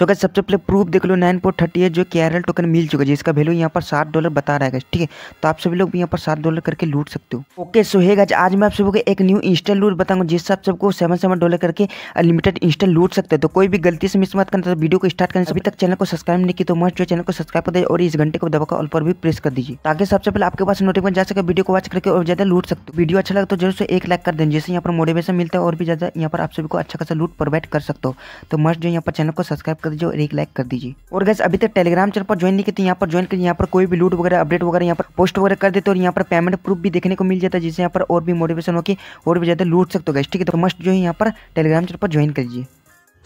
सो gas सबसे पहले proof देख लो नाइन पॉइंट थर्टी है जो के आर एल टोकन मिल चुका है जिसका वैल्यू यहाँ पर सात डॉलर बता रहा है ठीक है तो आप सभी लोग भी यहाँ पर सात डॉलर करके लूट सकते हो ओके सो है गज आज मैं आप सबको एक न्यू इंस्टल लूट बताऊंगा जिससे आप सबको सेवन सेवन डॉलर करके अनलिमिटेड इंस्टल लूट सकते हो तो कोई भी गलती से मिस मत करना तो वीडियो को स्टार्ट करने से अभी तक चैनल को सब्सक्राइब नहीं की तो मस्ट जो चैनल को सब्सक्राइब कर दे और इस घंटे को दबाकर ऑल पर भी प्रेस कर दीजिए ताकि सबसे पहले आपके पास नोटिफिकेशन जा सके वीडियो को वॉच करके और ज्यादा लूट सकते हो वीडियो अच्छा लगता तो जरूर से एक लाइक कर दें जैसे यहाँ पर मोटिवेशन मिलता है और भी ज्यादा यहाँ पर आप सभी को अच्छा खासा लूट प्रोवाइड कर सकते हो तो मस्ट जो यहाँ पर चैनल को सब्सक्राइब कर कर दीजिए और एक लाइक कर दीजिए और गैस अभी तक टेलीग्राम चैनल पर ज्वाइन नहीं करते यहाँ पर ज्वाइन करिए यहाँ पर कोई भी लूट वगैरह अपडेट वगैरह यहाँ पर पोस्ट वगैरह कर देते और यहाँ पर पेमेंट प्रूफ भी देखने को मिल जाता है जिससे यहाँ पर और भी मोटिवेशन होकर और भी ज़्यादा लूट सकते हो गए ठीक है तो मस्ट जो है यहाँ पर टेलीग्राम चैनल पर ज्वाइन करिए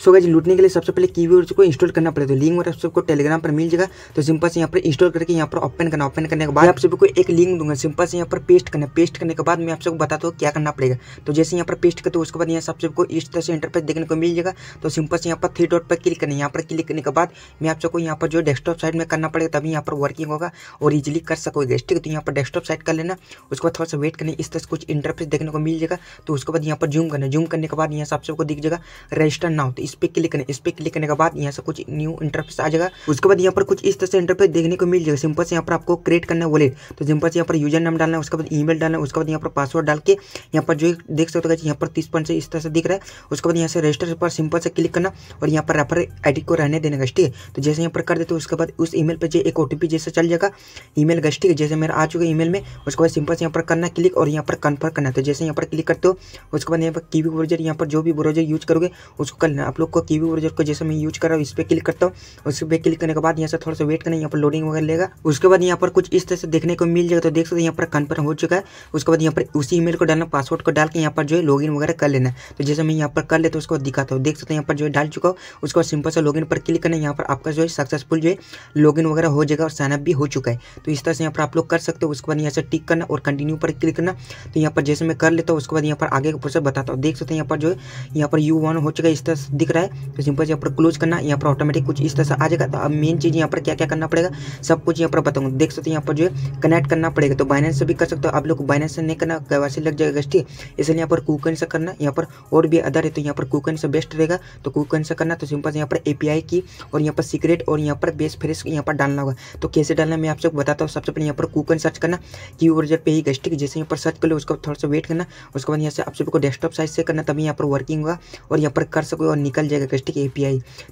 सो गाइज लूटने के लिए सबसे पहले की को इंस्टॉल करना पड़ेगा तो लिंक और आप सबको टेलीग्राम पर मिल जाएगा तो सिंपल से यहाँ पर इंस्टॉल करके यहाँ पर ओपन करना ओपन करने के बाद आप सभी को एक लिंक दूंगा सिंपल से यहाँ पर पेस्ट करना पेस्ट करने के बाद मैं आप सबको बताता हूँ क्या करना पड़ेगा तो जैसे यहाँ पर पेस्ट करते हो उसके बाद यहाँ सब सबको इस तरह से इंटरफेस देखने को मिल जाएगा तो सिंपल से यहाँ पर थ्री डॉट पर क्लिक करना यहाँ पर क्लिक करने के बाद मैं आप सबको यहाँ पर जो डेस्कटॉप साइड में करना पड़ेगा तभी यहाँ पर वर्किंग होगा और इजिली कर सकोगे ठीक है तो यहाँ पर डेस्कटॉप साइड कर लेना उसके बाद थोड़ा सा वेट करना इस तरह से कुछ इंटरफेस देखने को मिल जाएगा तो उसके बाद यहाँ पर जूम करना जूम करने के बाद यहाँ सब सबको दिख जाएगा रजिस्टर ना होते इस पर क्लिक करना इस पर क्लिक करने के बाद यहाँ से कुछ न्यू इंटरफेस आ जाएगा उसके बाद यहाँ पर कुछ इस तरह से इंटरफेस देखने को मिल जाएगा सिंपल से यहाँ पर आपको क्रिएट करना है वॉलेट तो सिंपल से यहाँ पर यूजर नाम डालना है उसके बाद ईमेल डालना है उसके बाद यहाँ पर पासवर्ड डाल के यहाँ पर जो देख सकते हो यहाँ पर तीस पॉइंट से इस तरह से दिख रहा है उसके बाद यहाँ से रजिस्टर पर सिंपल से क्लिक करना और यहाँ पर रेफर आई को रहने देने का है तो जैसे यहाँ पर कर देते हो उसके बाद उस ईमेल पर एक ओ जैसे चल जाएगा ई मेल ठीक है जैसे मेरा आ चुका है ईमेल में उसके बाद सिंपल से यहाँ पर करना क्लिक और यहाँ पर कन्फर्म करना तो जैसे यहाँ पर क्लिक करते हो उसके बाद यहाँ पर की वी ब्राउजर यहाँ पर जो भी ब्राउजर यूज करोगे उसको कर लेना आप लोग को कीवी ब्राउजर को जैसे मैं यूज कर रहा हूँ इस पर क्लिक करता हूँ उस पर क्लिक करने के बाद यहाँ से थोड़ा सा वेट करना यहाँ पर लोडिंग वगैरह लेगा उसके बाद यहाँ पर कुछ इस तरह से देखने को मिल जाएगा तो देख सकते यहाँ पर कन्फर्म हो चुका है उसके बाद यहाँ पर उसी ईमेल को डालना पासवर्ड को डाल के यहाँ पर जो है लॉग वगैरह कर लेना है तो जैसे मैं यहाँ पर कर लेता हूँ उसको दिखाता हूँ देख सकते हैं यहाँ पर जो है डाल चुका हूँ उसके बाद सिंपल से लॉगिन पर क्लिक करना यहाँ पर आपका जो है सक्सेसफुल जो है लॉग वगैरह हो जाएगा और साइनअप भी हो चुका है तो इस तरह से यहाँ पर आप लोग कर सकते हो उसके बाद यहाँ से टिक करना और कंटिन्यू पर क्लिक करना तो यहाँ पर जैसे मैं कर लेता हूँ उसके बाद यहाँ पर आगे का प्रोसेस बताता हूँ देख सकते हैं यहाँ पर जो है यहाँ पर यू वन हो चुका है इस तरह दिख रहा है तो सिंपल से यहाँ पर क्लोज करना यहाँ पर ऑटोमेटिक कुछ इस तरह से आ जाएगा तो अब मेन चीज़ यहाँ पर क्या क्या करना पड़ेगा सब कुछ यहाँ पर बताऊँ देख सकते हो यहाँ पर जो है कनेक्ट करना पड़ेगा तो बाइनेंस से भी कर सकते हो आप लोग बाइनेंस से नहीं करना कैवासी लग जाएगा ठीक इसलिए यहाँ पर कूकन से करना यहाँ पर और भी अदर है तो यहाँ पर कूकन से बेस्ट रहेगा तो कूकन से करना तो सिंपल से यहाँ पर ए की और यहाँ पर सीक्रेट और यहाँ पर बेस फ्रेश यहाँ पर डालना होगा तो कैसे डालना मैं आप सबको बताता हूँ सबसे पहले यहाँ पर कूकन सर्च करना की वर्जर पे ही गस्ट जैसे यहाँ पर सर्च कर लो उसका थोड़ा सा वेट करना उसके बाद यहाँ से आप सबको डेस्कटॉप साइज से करना तभी यहाँ पर वर्किंग होगा और यहाँ पर कर सको और निकल जाएगा कस्टिक ए पी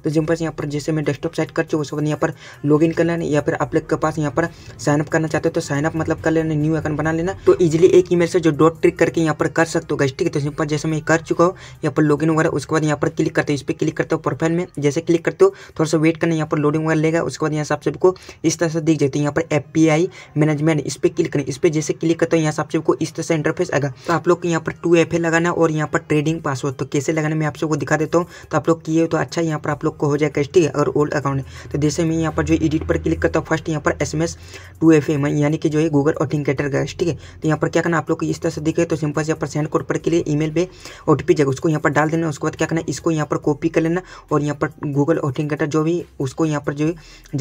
तो जिम्पर्स यहाँ पर जैसे मैं डेस्कटॉप सेट कर चुका उसके बाद यहाँ पर लॉग इन करना है या फिर आप लोग के पास यहाँ पर साइनअप करना चाहते हो तो साइनअप मतलब कर लेना न्यू अकाउंट बना लेना तो इजिली एक ईमेल से जो डॉट ट्रिक करके यहाँ पर कर सकते हो गैस ठीक है तो सिंपल जैसे मैं कर चुका हूँ यहाँ पर लॉगिन वगैरह उसके बाद यहाँ पर क्लिक करते हो इस पर क्लिक करते हो प्रोफाइल में जैसे क्लिक करते हो थोड़ा सा वेट करना यहाँ पर लोडिंग वगैरह लेगा उसके बाद यहाँ से आप सबको इस तरह से दिख जाते हैं यहाँ पर एफ मैनेजमेंट इस पर क्लिक करें इस पर जैसे क्लिक करते हो यहाँ से आप सबको इस तरह से इंटरफेस आएगा तो आप लोग को यहाँ पर टू एफ लगाना और यहाँ पर ट्रेडिंग पासवर्ड तो कैसे लगाना मैं आप सबको दिखा देता हूँ तो आप लोग किए तो अच्छा यहाँ पर आप लोग को हो जाएगा है अगर ओल्ड अकाउंट है तो जैसे मैं यहाँ पर जो एडिट पर क्लिक करता हूँ फर्स्ट यहाँ पर S M S to F M यानी कि जो है गूगल ऑथेंटिकेटर का ठीक है तो यहाँ पर क्या करना आप लोग को इस तरह से दिखे तो सिंपल से यहाँ पर सेंड कोड पर के लिए ई मेल पर ओ टी पी जाएगा उसको यहाँ पर डाल देना उसके बाद क्या करना इसको यहाँ पर कॉपी कर लेना और यहाँ पर गूगल ऑथेंटिकेटर जो भी उसको यहाँ पर जो है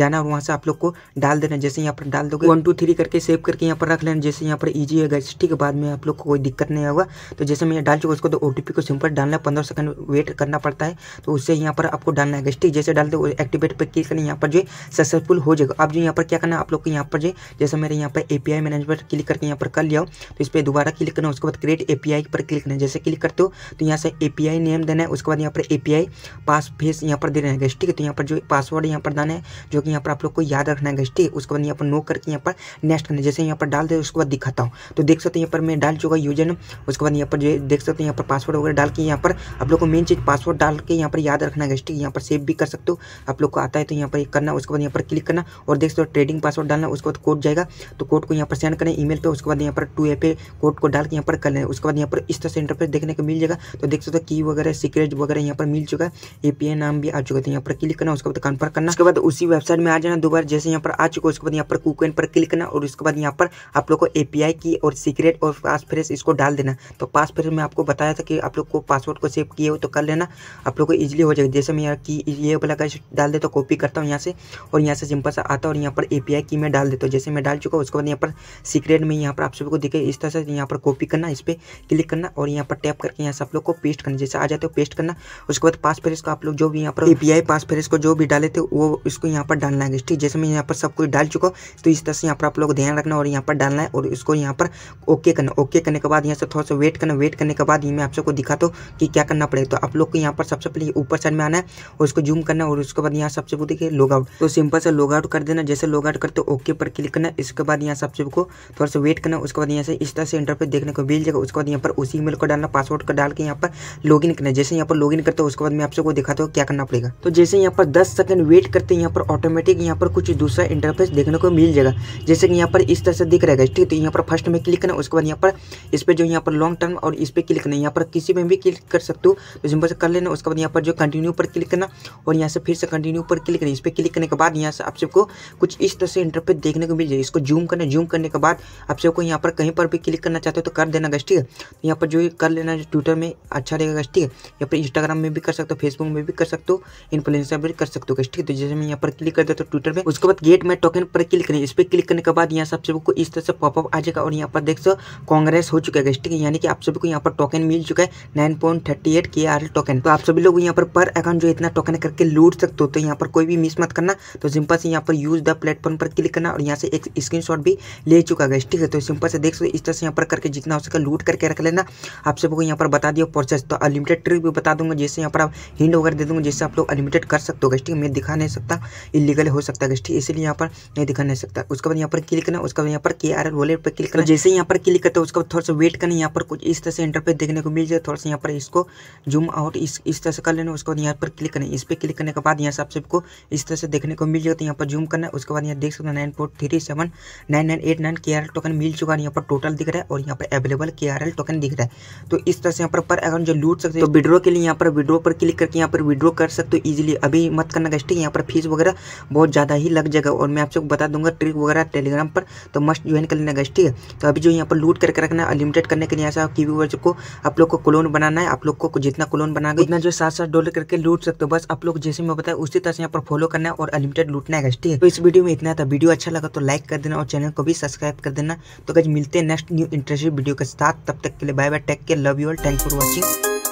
जाना और वहाँ से आप लोग को डाल देना जैसे यहाँ पर डाल दोगे वन टू थ्री करके सेव करके यहाँ पर रख लेना जैसे यहाँ पर ईजी है गैस ठीक है बाद में आप लोग को कोई दिक्कत नहीं होगा तो जैसे मैं डाल चुका उसको तो ओ को सिंपल डालना पंद्रह सेकंड वेट करना पड़ता है तो उससे यहाँ पर आपको डालना है ठीक जैसे डालते हो एक्टिवेट पर क्लिक करना यहाँ पर जो सक्सेसफुल हो जाएगा आप जो यहाँ पर क्या करना आप लोग को यहाँ पर जो जैसे मेरे यहाँ पर एपीआई मैनेजमेंट क्लिक करके यहाँ पर कर लिया तो इस पर दोबारा क्लिक करना उसके बाद क्रिएट एपीआई पर क्लिक करना जैसे क्लिक करते हो तो यहाँ से एपीआई नेम देना है उसके बाद यहाँ पर एपीआई पास फेस यहाँ पर देना है ठीक है तो यहाँ पर जो पासवर्ड यहाँ पर डालना है जो कि यहाँ पर आप लोग को याद रखना है ठीक है उसके बाद यहाँ पर नो करके यहाँ पर नेक्स्ट करना जैसे यहाँ पर डाल दे उसके बाद दिखाता हूँ तो देख सकते यहाँ पर मैं डाल चुका यूजन उसके बाद यहाँ पर जो देख सकते हैं यहाँ पर पासवर्ड वगैरह डाल के यहाँ पर आप लोग को मेन चीज़ पासवर्ड डाल के करके यहाँ पर याद रखना गैस यहाँ पर सेव भी कर सकते हो आप लोग को आता है तो यहाँ पर करना उसके बाद यहाँ पर क्लिक करना और देख सकते हो ट्रेडिंग पासवर्ड डालना उसके बाद कोड जाएगा तो कोड को यहाँ पर सेंड करें ईमेल पे उसके बाद यहाँ पर टू ए पे कोड को डाल के यहाँ पर कर लें उसके बाद यहाँ पर इस तरह से इंटरफेस देखने को मिल जाएगा तो देख सकते हो की वगैरह सीक्रेट वगैरह यहाँ पर मिल चुका है ए नाम भी आ चुका था यहाँ पर क्लिक करना उसके बाद कन्फर्म करना उसके बाद उसी वेबसाइट में आ जाना दोबारा जैसे यहाँ पर आ चुका है उसके बाद यहाँ पर कुकवेन पर क्लिक करना और उसके बाद यहाँ पर आप लोग को ए की और सीक्रेट और पास फ्रेस इसको डाल देना तो पास फ्रेस में आपको बताया था कि आप लोग को पासवर्ड को सेव किए हो तो कर लेना आप लोग को ईजिली हो जाएगा जैसे मैं यहाँ की ये वाला का डाल देता तो हूँ कॉपी करता हूँ यहाँ से और यहाँ से सिंपल सा आता और यहाँ पर ए की मैं डाल देता हूँ जैसे मैं डाल चुका हूँ उसके बाद यहाँ पर सीक्रेट में यहाँ पर आप सबको दिखे इस तरह से यहाँ पर कॉपी करना इस पर क्लिक करना और यहाँ पर टैप करके यहाँ से आप लोग को पेस्ट करना जैसे आ जाते हो पेस्ट करना उसके बाद पास फेरेस को आप लोग जो भी यहाँ पर ए पास फ्रेस को जो भी डाले थे वो इसको यहाँ पर डालना है ठीक जैसे मैं यहाँ पर सब कुछ डाल चुका हूँ तो इस तरह से यहाँ पर आप लोग ध्यान रखना और यहाँ पर डालना है और इसको यहाँ पर ओके करना ओके करने के बाद यहाँ से थोड़ा सा वेट करना वेट करने के बाद ये मैं आप सबको दिखा दो कि क्या करना पड़ेगा तो आप लोग को यहाँ पर सब सबसे पहले ऊपर साइड में आना है और उसको जूम करना है और उसके बाद यहाँ सबसे को देखिए लॉग आउट तो सिंपल से लॉग आउट कर देना जैसे लॉग आउट करते ओके पर क्लिक करना इसके बाद यहाँ सबसे को थोड़ा सा वेट करना उसके बाद यहाँ से इस तरह से इंटरफेस देखने को मिल जाएगा उसके बाद यहाँ पर उसी ईमेल को डालना पासवर्ड को डाल के यहाँ पर लॉग इन करना जैसे यहाँ पर लॉग इन करते हो उसके बाद मैं आपसे को दिखाता हूँ क्या करना पड़ेगा तो जैसे यहाँ पर दस सेकंड वेट करते हैं यहाँ पर ऑटोमेटिक यहाँ पर कुछ दूसरा इंटरफेस देखने को मिल जाएगा जैसे कि यहाँ पर इस तरह से दिख रहेगा ठीक तो यहाँ पर फर्स्ट में क्लिक करना उसके बाद यहाँ पर इस पर जो यहाँ पर लॉन्ग टर्म और इस पर क्लिक करना यहाँ पर किसी में भी क्लिक कर सकते हो तो सिंपल से कर लेना उसके बाद यहाँ पर जो कंटिन्यू पर क्लिक करना और यहाँ से फिर से कंटिन्यू पर क्लिक करना इस पर क्लिक करने के बाद यहाँ से आप सबको कुछ इस तरह से इंटरफेस देखने को मिल जाएगी इसको जूम करना जूम करने के बाद आप सबको यहाँ पर कहीं पर भी क्लिक करना चाहते हो तो कर देना गज है तो यहाँ पर जो कर लेना ट्विटर में अच्छा रहेगा गज है या फिर इंस्टाग्राम में भी कर सकते हो फेसबुक में भी कर सकते हो इन्फ्लुएंसर भी कर सकते हो गज तो जैसे मैं यहाँ पर क्लिक कर देता हूँ ट्विटर में उसके बाद गेट में टोकन पर क्लिक करें इस पर क्लिक करने के बाद यहाँ से आप सबको इस तरह से पॉपअप आ जाएगा और यहाँ पर देख सो कांग्रेस हो चुका है गज यानी कि आप सबको यहाँ पर टोकन मिल चुका है nine point thirty eight K R token तो आप सब सभी लोग यहाँ पर पर अकाउंट जो इतना टोकन करके लूट सकते हो तो यहाँ पर कोई भी मिस मत करना तो सिंपल से यहाँ पर यूज़ द प्लेटफॉर्म पर क्लिक करना और यहाँ से एक स्क्रीन भी ले चुका गया ठीक है तो सिंपल से देख सकते इस तरह से यहाँ पर करके जितना हो सके लूट करके रख लेना आप सबको यहाँ पर बता दिया प्रोसेस तो अनलिमिटेड ट्रिक भी बता दूंगा जैसे यहाँ पर आप हिंड वगैरह दे दूंगा जिससे आप लोग अनलिमिटेड कर सकते हो गए ठीक है मैं दिखा नहीं सकता इलीगल हो सकता है ठीक इसलिए यहाँ पर नहीं दिखा नहीं सकता उसके बाद यहाँ पर क्लिक करना उसके बाद यहाँ पर के आर एल वॉलेट पर क्लिक करना जैसे यहाँ पर क्लिक करते हो उसके बाद थोड़ा सा वेट करना यहाँ पर कुछ इस तरह से इंटरफेस देखने को मिल जाए थोड़ा सा यहाँ पर इसको जूम आउट इस तरह तरह से कर लेना उसके बाद यहाँ पर क्लिक करना इस पर क्लिक करने के बाद यहाँ से आपको इस तरह से देखने को मिल जाता है तो यहाँ पर जूम करना उसके बाद यहाँ देख सकते हैं nine four three seven nine nine eight nine K R token मिल चुका है यहाँ पर टोटल दिख रहा है और यहाँ पर अवेलेबल के आर एल टोकन दिख रहा है तो इस तरह से यहाँ पर पर अकाउंट जो लूट सकते हैं तो विड्रो के लिए यहाँ पर विड्रो पर क्लिक करके यहाँ पर विड्रो कर सकते हो ईजिली अभी मत करना गस्ट यहाँ पर फीस वगैरह बहुत ज़्यादा ही लग जाएगा और मैं आपको बता दूंगा ट्रिक वगैरह टेलीग्राम पर तो मस्ट ज्वाइन कर लेना गस्ट है तो अभी जो यहाँ पर लूट करके रखना है लिमिटेड करने के लिए ऐसा की व्यूवर्स को आप लोग को क्लोन बनाना है आप लोग को जितना क्लोन बनाएंगे इतना जो साथ साथ डॉलर करके लूट सकते हो बस आप लोग जैसे मैं बताया उसी तरह से यहाँ पर फॉलो करना है और अनलिमिटेड लूटना है ठीक है तो इस वीडियो में इतना था वीडियो अच्छा लगा तो लाइक कर देना और चैनल को भी सब्सक्राइब कर देना तो गज मिलते हैं नेक्स्ट न्यू इंटरेस्टिंग वीडियो के साथ तब तक के लिए bye bye take care love you all thank for watching